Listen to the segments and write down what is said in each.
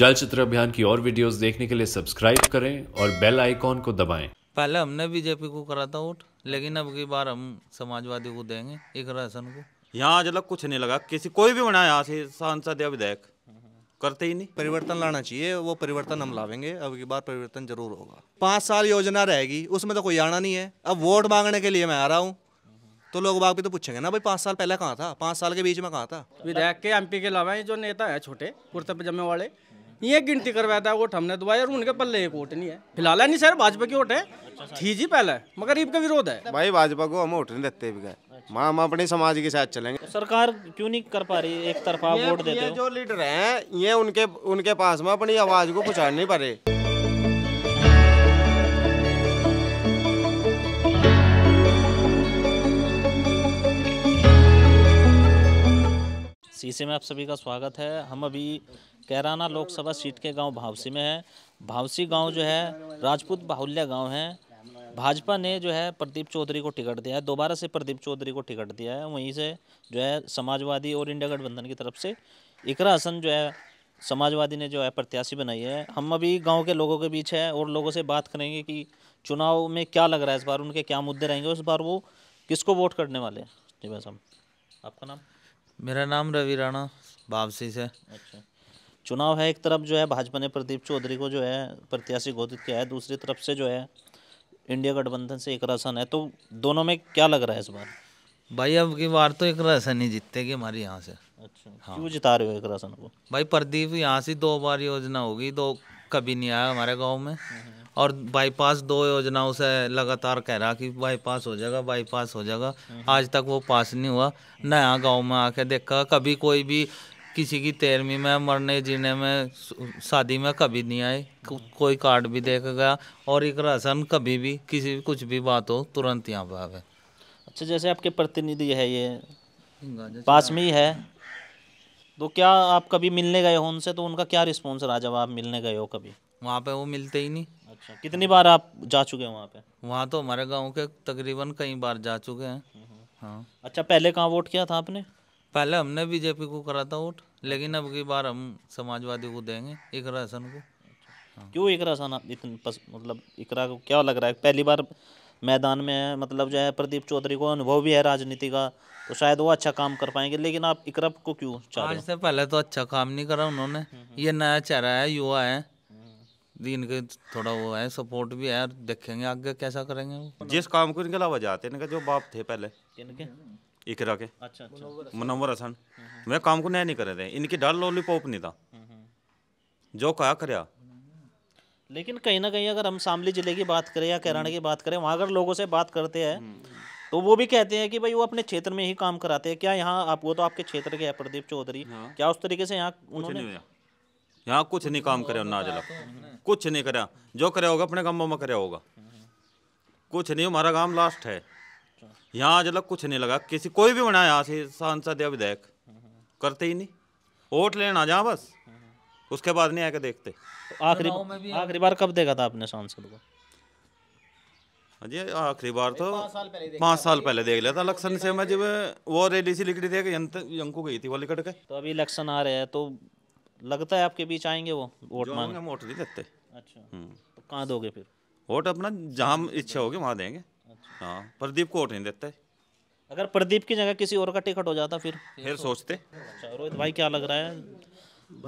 चलचित्र अभियान की और वीडियोस देखने के लिए सब्सक्राइब करें और बेल आइकॉन को दबाएं। पहले हमने बीजेपी को करा था वोट लेकिन अब की बार हम समाजवादी को देंगे एक राशन को यहाँ आज लग कुछ नहीं लगा किसी कोई भी बना यहाँ से सांसद या विधायक करते ही नहीं परिवर्तन लाना चाहिए वो परिवर्तन हम लावेंगे अब की बार परिवर्तन जरूर होगा पाँच साल योजना रहेगी उसमें तो कोई आना नहीं है अब वोट मांगने के लिए मैं आ रहा हूँ तो लोग बाग भी तो पूछेंगे ना भाई पाँच साल पहले कहाँ था पाँच साल के बीच में कहाँ था विधायक के एमपी के अलावा जो नेता है छोटे कुर्ते पजामे वाले ये गिनती करवाया था वोट हमने दुआई और उनके पल्ले एक वोट नहीं है फिलहाल है नहीं सर भाजपा की वोट है थी जी पहले मगर ईब का विरोध है भाई भाजपा को हम वोट नहीं देते माँ हम अपने समाज के साथ चलेंगे तो सरकार क्यों नहीं कर पा रही एक तरफा वोट देते जो लीडर है ये उनके उनके पास में अपनी आवाज को पहुँचा नहीं पा रहे सीसी में आप सभी का स्वागत है हम अभी कैराना लोकसभा सीट के गांव भावसी में है भावसी गांव जो है राजपूत बाहुल्य गांव है भाजपा ने जो है प्रदीप चौधरी को टिकट दिया है दोबारा से प्रदीप चौधरी को टिकट दिया है वहीं से जो है समाजवादी और इंडिया गठबंधन की तरफ से इकरा हसन जो है समाजवादी ने जो है प्रत्याशी बनाई है हम अभी गाँव के लोगों के बीच है और लोगों से बात करेंगे कि चुनाव में क्या लग रहा है इस बार उनके क्या मुद्दे रहेंगे उस बार वो किसको वोट करने वाले हैं जी भाई साहब आपका नाम मेरा नाम रवि राणा बाबसी से अच्छा चुनाव है एक तरफ जो है भाजपा ने प्रदीप चौधरी को जो है प्रत्याशी घोषित किया है दूसरी तरफ से जो है इंडिया गठबंधन से एक रसन है तो दोनों में क्या लग रहा है इस बार भाई अब की बार तो एक रसन ही जीतेगी हमारे यहाँ से अच्छा हाँ। क्यों जिता रहे हो एक रसन को भाई प्रदीप यहाँ से दो बार योजना होगी दो कभी नहीं आया हमारे गाँव में हम्म। और बाईपास दो योजनाओं से लगातार कह रहा कि बाईपास हो जाएगा बाईपास हो जाएगा हम्म। आज तक वो पास नहीं हुआ नया गांव में आके देखा कभी कोई भी किसी की तेरहवीं में मरने जीने में शादी में कभी नहीं आए को, कोई कार्ड भी देख गया और एक राशन कभी भी किसी भी कुछ भी बात हो तुरंत यहाँ पर आवे अच्छा जैसे आपके प्रतिनिधि है ये पास में ही है तो क्या आप कभी मिलने गए हो उनसे तो उनका क्या रिस्पॉन्स रहा जब आप मिलने गए हो कभी वहाँ पे वो मिलते ही नहीं अच्छा कितनी बार आप जा चुके हैं वहाँ पे वहाँ तो हमारे गांव के तकरीबन कई बार जा चुके हैं हम्म, हम्म। हाँ अच्छा पहले कहाँ वोट किया था आपने पहले हमने बीजेपी को करा था वोट लेकिन अब की बार हम समाजवादी को देंगे इकरा हसन को अच्छा। क्यों इकरा हसन इतन पस, मतलब इकरा को क्या लग रहा है पहली बार मैदान में है मतलब जो है प्रदीप चौधरी को अनुभव भी है राजनीति का तो शायद वो अच्छा काम कर पाएंगे लेकिन आप इकरा को क्यों आज से पहले तो अच्छा काम नहीं करा उन्होंने हम्म, हम्म। ये नया चेहरा है युवा है हम्म। दिन के थोड़ा वो है सपोर्ट भी है देखेंगे आगे कैसा करेंगे जिस काम को इनके अलावा जाते जो बाप थे पहले इनके एक के अच्छा, अच्छा। मनोवर हसन हम्म, हम्म। मैं काम को नया नहीं कर रहे इनकी डाल लॉलीपॉप नहीं था हम्म, जो कहा कर लेकिन कहीं ना कहीं अगर हम शामली जिले की बात करें या कैराना की बात करें वहाँ अगर लोगों से बात करते हैं तो वो भी कहते हैं कि भाई वो अपने क्षेत्र में ही काम कराते हैं क्या यहाँ आप वो तो आपके क्षेत्र के है प्रदीप चौधरी हाँ। क्या उस तरीके से यहाँ कुछ नहीं हुआ यहाँ कुछ नहीं काम करे ना जला कुछ नहीं करा जो करे होगा अपने गाँव में करे होगा कुछ नहीं हमारा गाँव लास्ट है यहाँ आज कुछ नहीं लगा किसी कोई भी बना यहाँ से सांसद या विधायक करते ही नहीं वोट लेना जहाँ बस उसके बाद नहीं आके देखते आखिरी आखिरी बार कब देखा था आपने सांसद को हाँ जी आखिरी बार तो पाँच साल पहले देख लिया था इलेक्शन से मैं जब वो रैली सी लिखी थी यंकू गई थी वो लिखट के तो अभी इलेक्शन आ रहे हैं तो लगता है आपके बीच आएंगे वो वोट मांगे वोट नहीं देते अच्छा हम्म। तो कहाँ दोगे फिर वोट अपना जहाँ इच्छा होगी वहाँ देंगे हाँ, प्रदीप को वोट नहीं देते अगर प्रदीप की जगह किसी और का टिकट हो जाता फिर फिर सोचते अच्छा, रोहित भाई क्या लग रहा है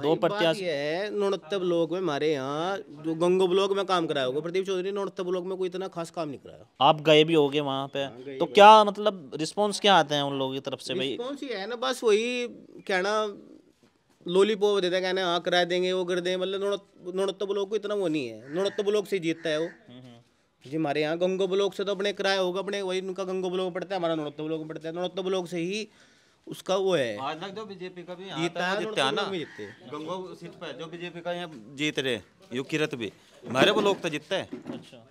दो प्रत्याशी है ब्लॉक में हमारे यहाँ जो गंगो ब्लॉक में काम कराया होगा प्रदीप चौधरी नौणत्ते ब्लॉक में कोई इतना खास काम नहीं कराया आप गए भी होगे वहाँ पे हाँ, तो क्या मतलब रिस्पांस क्या आते हैं उन लोगों की तरफ से भाई रिस्पांस ये है ना बस वही कहना लोलीपॉप देते कहना हाँ करा देंगे वो कर देंगे मतलब नौणत्ते ब्लॉक को इतना वो नहीं है नोड़ ब्लॉक से जीतता है वो हम्म, हम्म। जी हमारे यहाँ गंगो ब्लॉक से तो अपने किराया होगा अपने वही उनका गंगो ब्लॉक पड़ता है हमारा नौरत्व ब्लॉक पड़ता है नौरत्व ब्लॉक से ही उसका वो है जो बीजेपी का जीत रहे यू किरत भी हमारे ब्लॉक तो जीतता है अच्छा।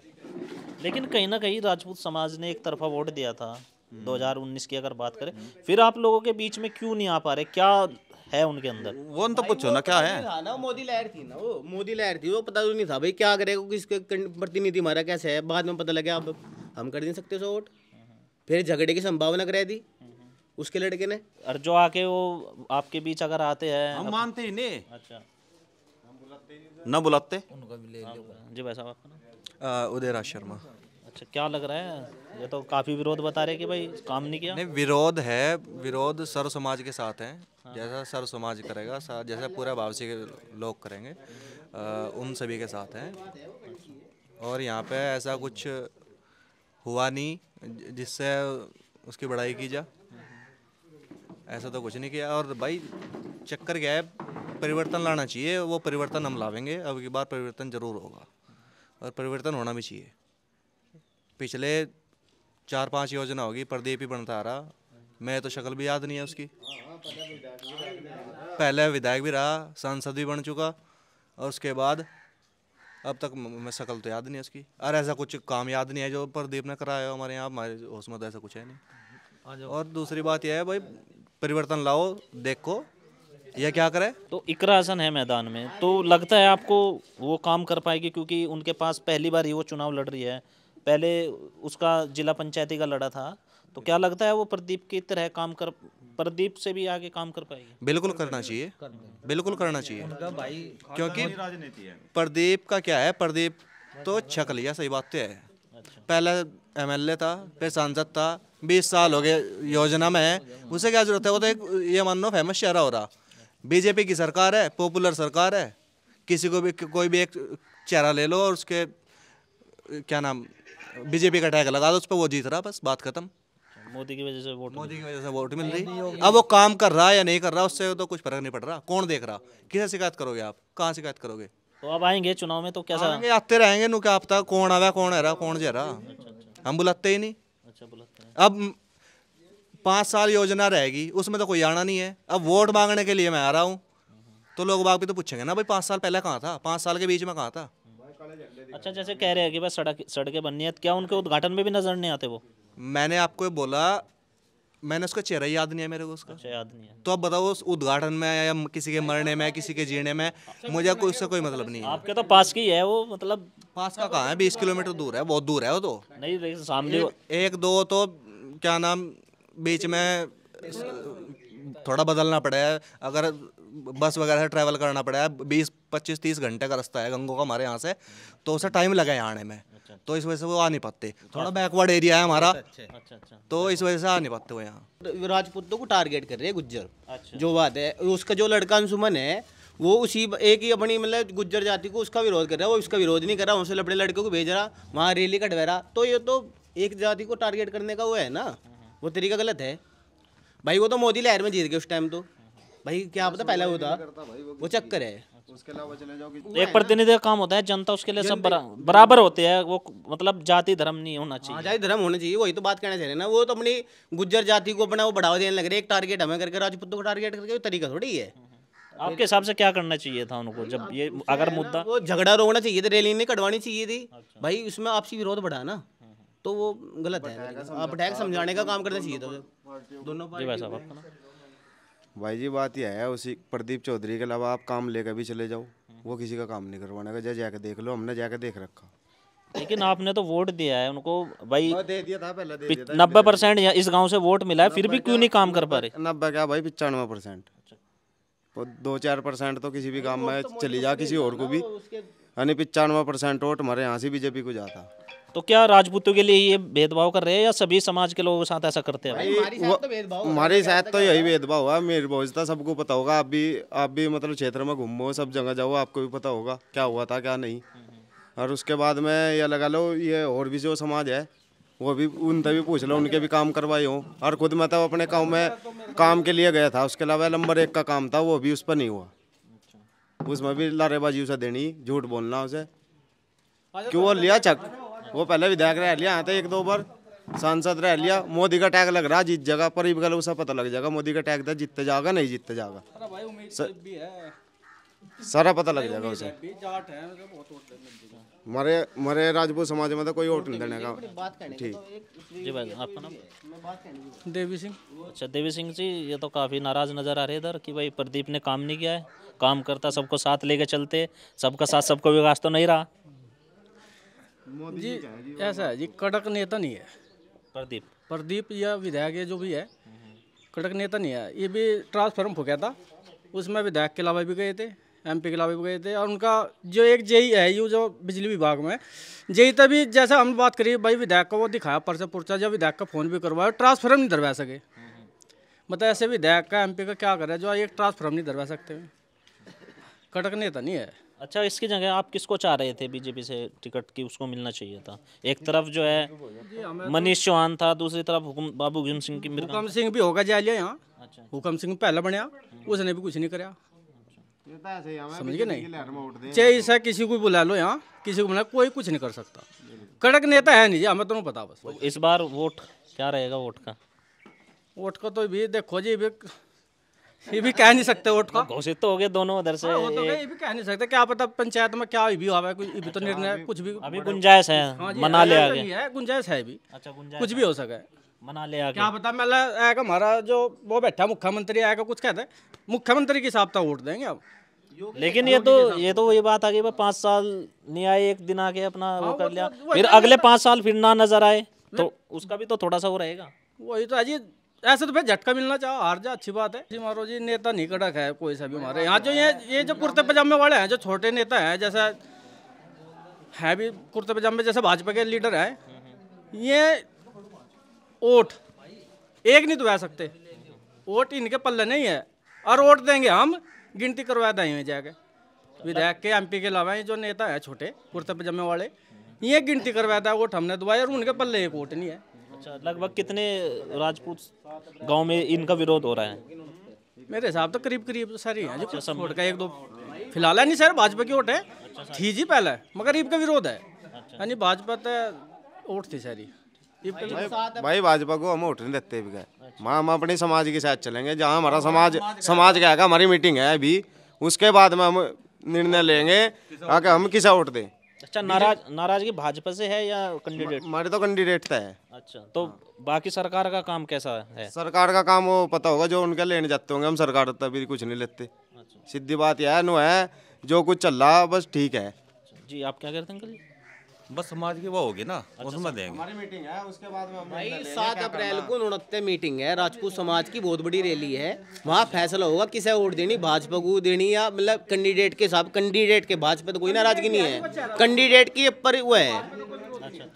लेकिन कहीं ना कहीं राजपूत समाज ने एक तरफा वोट दिया था 2019 हम्म। की अगर बात करें फिर आप लोगों के बीच में क्यों नहीं आ पा रहे क्या है उनके अंदर वो तो पूछो ना क्या है ना मोदी लहर थी ना वो मोदी लहर थी वो पता तो नहीं था भाई क्या करेगा किसके प्रतिनिधि हमारा कैसे है बाद में पता लगा अब हम कर नहीं सकते वोट फिर झगड़े की संभावना करा दी उसके लड़के ने और जो आके वो आपके बीच अगर आते हैं हम मानते ही नहीं अच्छा ना बुलाते उनका भी ले जी भाई साहब आपका उदयराज शर्मा अच्छा क्या लग रहा है ये तो काफी विरोध बता रहे कि भाई काम नहीं किया नहीं विरोध है विरोध सर्व समाज के साथ है हाँ। जैसा सर्व समाज करेगा जैसा पूरा वापसी के लोग करेंगे आ, उन सभी के साथ हैं और यहाँ पे ऐसा कुछ हुआ नहीं जिससे उसकी बढ़ाई की जा ऐसा तो कुछ नहीं किया और भाई चक्कर क्या है परिवर्तन लाना चाहिए वो परिवर्तन हम लावेंगे अब की बार परिवर्तन जरूर होगा और परिवर्तन होना भी चाहिए पिछले चार पांच योजना होगी प्रदीप ही बनता रहा मैं तो शक्ल भी याद नहीं है उसकी पहले विधायक भी रहा सांसद भी बन चुका और उसके बाद अब तक मैं शक्ल तो याद नहीं है उसकी अरे ऐसा कुछ काम याद नहीं है जो प्रदीप ने कराया हो हमारे यहाँ हमारे उसमें तो ऐसा कुछ है नहीं और दूसरी बात यह है भाई परिवर्तन लाओ देखो यह क्या करे तो इकरासन है मैदान में तो लगता है आपको वो काम कर पाएगी क्योंकि उनके पास पहली बार ही वो चुनाव लड़ रही है पहले उसका जिला पंचायती का लड़ा था तो क्या लगता है वो प्रदीप की तरह काम कर प्रदीप से भी आगे काम कर पाएगी बिल्कुल करना चाहिए बिल्कुल करना चाहिए क्योंकि प्रदीप का क्या है प्रदीप तो छक लिया सही बात तो है अच्छा। पहले एमएलए था फिर सांसद था बीस साल हो गए योजना में है उसे क्या जरूरत है वो तो एक ये मान लो फेमस चेहरा हो रहा बीजेपी की सरकार है पॉपुलर सरकार है किसी को भी कोई भी एक चेहरा ले लो और उसके क्या नाम बीजेपी का टैग लगा दो उस पर वो जीत रहा बस बात खत्म मोदी की वजह से वोट मोदी की वजह से वोट मिल रही अब वो काम कर रहा है या नहीं कर रहा उससे तो कुछ फर्क नहीं पड़ रहा कौन देख रहा किसे शिकायत करोगे आप कहाँ शिकायत करोगे तो अब आएंगे चुनाव में तो कैसा आएंगे आते रहेंगे नु क्या आपता कौन आवा कौन है रहा कौन जे रहा अच्छा, अच्छा। हम बुलाते ही नहीं अच्छा बुलाते अब पाँच साल योजना रहेगी उसमें तो कोई आना नहीं है अब वोट मांगने के लिए मैं आ रहा हूँ तो लोग बाग भी तो पूछेंगे ना भाई पाँच साल पहले कहाँ था पाँच साल के बीच में कहाँ था अच्छा जैसे कह रहे हैं कि बस सड़क सड़कें बननी है क्या उनके उद्घाटन में भी नजर नहीं आते वो मैंने आपको बोला मैंने उसका चेहरा याद नहीं है मेरे को उसका अच्छा, याद नहीं है तो आप बताओ उस उद्घाटन में या किसी के मरने में किसी के जीने में अच्छा, मुझे कोई उससे कोई मतलब नहीं है आपके तो पास की है वो मतलब पास का कहाँ है बीस किलोमीटर दूर है बहुत दूर है वो तो नहीं सामने एक दो तो क्या नाम बीच में थोड़ा बदलना पड़ा है अगर बस वगैरह से ट्रैवल करना पड़ा है बीस पच्चीस तीस घंटे का रास्ता है गंगो का हमारे यहाँ से हम्म। तो उसे टाइम लगा है आने में अच्छा। तो इस अच्छा। वजह से वो आ नहीं पाते तो थोड़ा बैकवर्ड एरिया अच्छा। है हमारा अच्छा, अच्छा, अच्छा, तो इस वजह से आ नहीं पाते वो यहाँ राजपूतों तो को टारगेट कर रहे हैं गुज्जर जो बात है उसका जो लड़का अंशुमन है वो उसी एक ही अपनी मतलब गुज्जर जाति को उसका विरोध कर रहा है वो उसका विरोध नहीं कर रहा उनसे अपने लड़के को भेज रहा वहाँ रैली कटवा रहा तो ये तो एक जाति को टारगेट करने का वो है ना हाँ, हाँ। वो तरीका गलत है भाई वो तो मोदी लहर में जीत गए उस टाइम तो भाई क्या पता पहले होता वो चक्कर है उसके अलावा चले जाओ एक प्रतिनिधि का काम होता है जनता उसके लिए सब बराबर होते हैं वो मतलब जाति धर्म नहीं होना चाहिए हाँ, जाति धर्म होना चाहिए वही तो बात कहना चाह चाहिए ना वो तो अपनी गुज्जर जाति को अपना वो बढ़ावा देने लग रहे एक टारगेट हमें करके राजपूतों को टारगेट करके तरीका थोड़ी है आपके हिसाब से क्या करना चाहिए था उनको जब ये अगर मुद्दा वो झगड़ा रोकना चाहिए था रैली नहीं कटवानी चाहिए थी अच्छा। भाई उसमें आपसी विरोध बढ़ा ना तो वो गलत है आप अटैक समझाने का काम करना चाहिए था दोनों जी भाई जी बात यह है उसी प्रदीप चौधरी के अलावा आप काम लेकर भी चले जाओ वो किसी का काम नहीं करवाने का जा जाके देख लो हमने जाके देख रखा लेकिन आपने तो वोट दिया है उनको भाई दे दिया था पहले दे दिया नब्बे परसेंट इस गांव से वोट मिला है फिर भी क्यों नहीं काम कर पा रहे नब्बे क्या भाई पचानवे परसेंट दो चार परसेंट तो किसी भी काम में तो चली जा किसी और को भी यानी पचानवे परसेंट वोट हमारे यहाँ से बीजेपी को जाता तो क्या राजपूतों के लिए ये भेदभाव कर रहे हैं या सभी समाज के लोगों के साथ ऐसा करते हैं हमारे साथ तो, तो यही भेदभाव हुआ मेरी भोजता सबको पता होगा आप भी आप भी मतलब क्षेत्र में घूमो सब जगह जाओ आपको भी पता होगा क्या हुआ था क्या नहीं और उसके बाद में यह लगा लो ये और भी जो समाज है वो भी उनसे भी पूछ लो उनके भी काम करवाई हूँ और खुद मैं तो अपने काम में काम के लिए गया था उसके अलावा नंबर एक का काम था वो भी उस पर नहीं हुआ उसमें भी लारेबाजी उसे देनी झूठ बोलना उसे अच्छा, क्यों वो लिया चक वो पहले विधायक लिया आते तो एक दो बार सांसद लिया मोदी का टैग लग रहा जीत जाएगा पर ये गल उसे पता लग जाएगा मोदी का टैग था तो जीतते तो जाएगा नहीं जीतते जाएगा सारा पता लग जाएगा उसे मतलब मरे मरे राजपूत समाज में तो कोई वोट नहीं देने का ठीक जी भाई आपका नाम देवी सिंह अच्छा देवी सिंह जी ये तो काफ़ी नाराज नज़र आ रहे इधर कि भाई प्रदीप ने काम नहीं किया है काम करता सबको साथ लेके चलते सबका साथ सबको विकास तो नहीं रहा जी, ऐसा है जी कड़क नेता नहीं है प्रदीप प्रदीप या विधायक ये जो भी है हम्म, हम्म। कड़क नेता नहीं है ये भी ट्रांसफॉर्म हो गया था उसमें विधायक के अलावा भी गए थे एमपी के अलावा भी गए थे और उनका जो एक जेई है यू जो बिजली विभाग में जेई तभी जैसा हम बात करिए भाई विधायक को वो दिखाया परसा पुरचा जब विधायक का फ़ोन भी करवाया ट्रांसफॉर्म नहीं दरवा सके हम्म, मतलब ऐसे विधायक का एम का क्या कर रहा है जो एक ट्रांसफॉर्म नहीं दरवा सकते कटक नेता नहीं है अच्छा इसकी जगह आप किसको चाह रहे थे बीजेपी से टिकट की उसको मिलना चाहिए था एक तरफ जो है तो- मनीष चौहान था दूसरी तरफ बाबू हुकम सिंह की हुकम सिंह भी होगा जा लिया यहाँ अच्छा, अच्छा। हुकम सिंह पहला बनया उसने भी कुछ नहीं कराया तो समझ गए नहीं चाहे ऐसा किसी को बुला लो यहाँ किसी को बुला कोई कुछ नहीं कर सकता कड़क नेता है नहीं जी हमें तो नहीं पता बस तो इस बार वोट क्या रहेगा वोट का वोट का तो भी देखो जी भी ये भी कह नहीं सकते वोट का हाँ, घोषित तो हो गए दोनों उधर से हाँ, तो ये भी कह नहीं सकते क्या पता पंचायत में क्या भी हुआ कुछ भी तो अच्छा, निर्णय कुछ भी अभी गुंजाइश है हाँ मना ले आगे गुंजाइश है भी अच्छा कुछ भी हो सके मना ले आगे क्या पता मतलब आएगा हमारा जो वो बैठा मुख्यमंत्री आएगा कुछ कहते मुख्यमंत्री के हिसाब से वोट देंगे अब लेकिन ये तो ये तो वही बात आ गई पांच साल नहीं आए एक दिन आके अपना वो हाँ, कर लिया तो- फिर अगले पांच साल फिर ना नजर आए तो उसका भी तो थोड़ा सा वो रहेगा वही तो अजीत ऐसे तो फिर झटका मिलना चाहो हार जा अच्छी बात है जी मारो जी नेता नहीं कड़क है कोई सा भी हमारे यहाँ जो ये ये जो कुर्ते पजामे वाले हैं जो छोटे नेता हैं जैसा है भी कुर्ते पजामे जैसे भाजपा के लीडर है ये वोट एक नहीं दबा तो सकते वोट इनके पल्ले नहीं है और वोट देंगे हम गिनती करवा देंगे जाके विधायक के एम के अलावा जो नेता है छोटे कुर्ते पजामे वाले ये गिनती करवाया था वोट हमने दुआई और उनके पल्ले एक वोट नहीं है अच्छा लगभग कितने राजपूत गांव में इनका विरोध हो रहा है मेरे हिसाब तो करीब करीब तो सर है जो का अच्छा, एक दो फिलहाल है नहीं सर भाजपा की वोट है अच्छा, थी जी पहले मगर का विरोध है यानी अच्छा। हाँ भाजपा तो वोट थी सारी भाई भाजपा को हम वोट नहीं देते माँ हम अपने समाज के साथ चलेंगे जहाँ हमारा समाज समाज का हमारी मीटिंग है अभी उसके बाद में हम निर्णय लेंगे आके हम किसा वोट दें अच्छा नाराज नाराजगी भाजपा से है या कैंडिडेट हमारे तो कैंडिडेट से है अच्छा तो हाँ। बाकी सरकार का काम कैसा है सरकार का काम वो पता होगा जो उनके लेने जाते होंगे हम सरकार तभी कुछ नहीं लेते अच्छा। सीधी बात यह है नो है जो कुछ चल रहा बस ठीक है अच्छा, जी आप क्या कहते हैं बस समाज की वो होगी ना अच्छा, उसमें देंगे हमारी मीटिंग है उसके बाद में भाई सात अप्रैल को नुणते मीटिंग है राजपूत समाज की बहुत बड़ी रैली है वहाँ फैसला होगा किसे वोट देनी भाजपा को देनी या मतलब कैंडिडेट के साथ कैंडिडेट के भाजपा तो कोई नाराजगी नहीं है कैंडिडेट की ऊपर वो है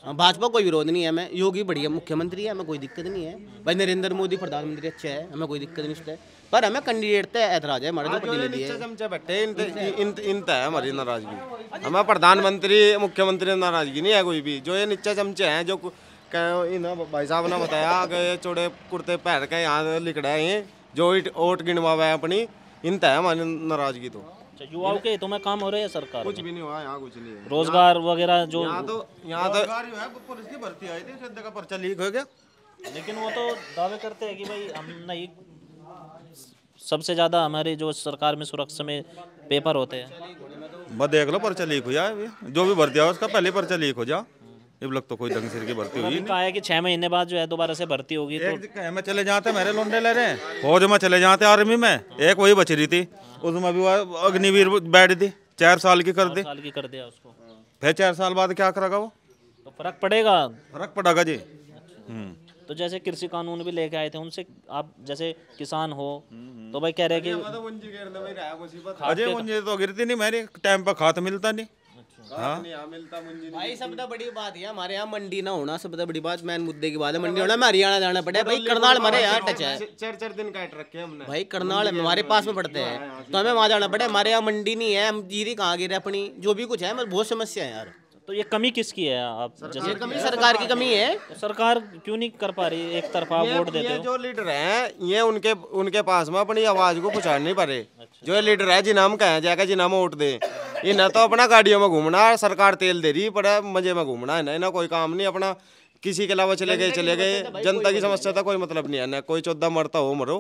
हाँ, भाजपा कोई विरोध नहीं है हमें योगी बढ़िया मुख्यमंत्री है हमें कोई दिक्कत नहीं है भाई नरेंद्र मोदी प्रधानमंत्री अच्छे है हमें कोई दिक्कत नहीं उससे पर हमें कैंडिडेट तो ऐतराज है हमारे जो है हमारी नाराजगी हमें प्रधानमंत्री मुख्यमंत्री नाराजगी नहीं है कोई भी जो ये नीचे चमचे हैं जो इन भाई साहब ने बताया कि ये कुर्ते पहन के यहाँ लिखड़ा है जो वोट गिनवा है अपनी इन है हमारी नाराजगी तो अच्छा युवाओं के तो में काम हो रहे हैं सरकार कुछ भी नहीं हुआ यहाँ कुछ नहीं है रोजगार वगैरह जो यहाँ तो यहाँ तो पुलिस की भर्ती आई थी का पर्चा लीक हो गया लेकिन वो तो दावे करते हैं कि भाई हम नहीं सबसे ज़्यादा हमारे जो सरकार में सुरक्षा में पेपर होते हैं मैं देख लो पर्चा लीक हो जाए जो भी भर्ती है उसका पहले पर्चा लीक हो जाए तब तो कोई ढंग से भर्ती हुई कहा है कि छह महीने बाद जो है दोबारा से भर्ती होगी तो मैं चले जाते मेरे लोंडे ले रहे हैं फौज में चले जाते आर्मी में एक वही बच रही थी उसमें भी अग्निवीर बैठ दी चार साल की कर दी साल की कर दिया उसको फिर चार साल बाद क्या करेगा वो तो फर्क पड़ेगा फर्क पड़ेगा जी अच्छा। तो जैसे कृषि कानून भी लेके आए थे उनसे आप जैसे किसान हो तो भाई कह रहे कि मतलब अजय तो गिरती नहीं मेरी टाइम पर खाद मिलता नहीं हाँ? भाई बड़ी बात है हमारे यहाँ मंडी ना होना सबसे बड़ी बात मुद्दे की बात है मंडी होना पड़े करनाल है भाई करनाल हमारे पास में पड़ते हैं हाँ तो हमें वहाँ जाना पड़े हमारे यहाँ मंडी नहीं है हम जीरी कहाँ गिर अपनी जो भी कुछ है बहुत समस्या है यार तो ये कमी किसकी है आप जैसे कमी सरकार की कमी है तो सरकार क्यों नहीं कर पा रही एक तरफा वोट देते जो लीडर है ये उनके उनके पास में अपनी आवाज को नहीं पा रहे जो लीडर है जिनाम का है जाकर जिनाम वोट दे इन्हें तो अपना गाड़ियों में घूमना सरकार तेल दे रही पर मजे में घूमना है ना कोई काम नहीं अपना किसी के अलावा चले गए चले गए तो जनता की समस्या था तो कोई मतलब नहीं है ना कोई चौदह मरता हो मरो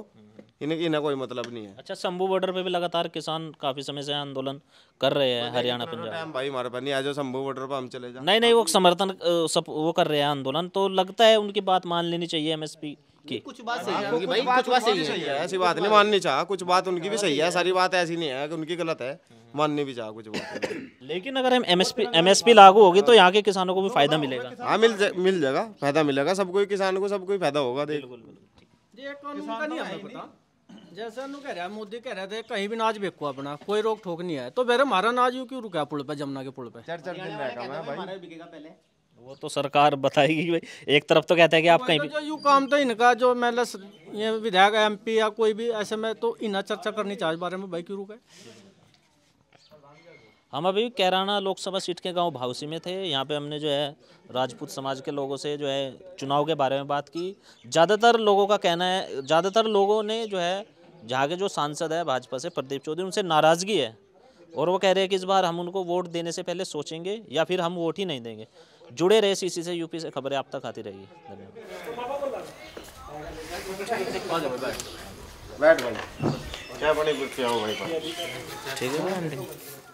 इन्हें इन्हें कोई मतलब नहीं है अच्छा शंभू बॉर्डर पे भी लगातार किसान काफी समय से आंदोलन कर रहे हैं हरियाणा पंजाब भाई हमारे पास नहीं आज शंभू बॉर्डर पर हम चले जाए नहीं नहीं वो समर्थन सब वो कर रहे हैं आंदोलन तो लगता है उनकी बात मान लेनी चाहिए एम कुछ बात सही है उनकी कुछ बात सही है ऐसी बात नहीं माननी चाह कुछ बात उनकी भी सही है सारी बात ऐसी नहीं है कि उनकी गलत है माननी भी चाह लेकिन अगर हम एमएसपी एमएसपी लागू होगी तो यहाँ के किसानों को भी फायदा मिलेगा हाँ मिल मिल जाएगा फायदा मिलेगा सबको किसान को सबको फायदा होगा देख बिल्कुल जैसे कह रहा मोदी कह रहे तो थे कहीं भी नाज बेको अपना कोई रोक ठोक नहीं है तो बेरे हमारा नाज यू क्यों रुका पुल पे जमुना के पुल पे चार चार दिन रहेगा भाई वो तो सरकार बताएगी भाई एक तरफ तो कहते हैं कि आप तो कहीं भी तो जो काम तो इनका जो मैं ये विधायक एमपी या कोई भी ऐसे में तो इना चर्चा करनी चाहिए बारे में भाई क्यों रुका हम अभी कैराना लोकसभा सीट के गांव भावसी में थे यहाँ पे हमने जो है राजपूत समाज के लोगों से जो है चुनाव के बारे में बात की ज़्यादातर लोगों का कहना है ज़्यादातर लोगों ने जो है जहाँ के जो सांसद है भाजपा से प्रदीप चौधरी उनसे नाराज़गी है और वो कह रहे हैं कि इस बार हम उनको वोट देने से पहले सोचेंगे या फिर हम वोट ही नहीं देंगे जुड़े रहे सी से यूपी से खबरें आप तक आती रहेगी धन्यवाद ठीक है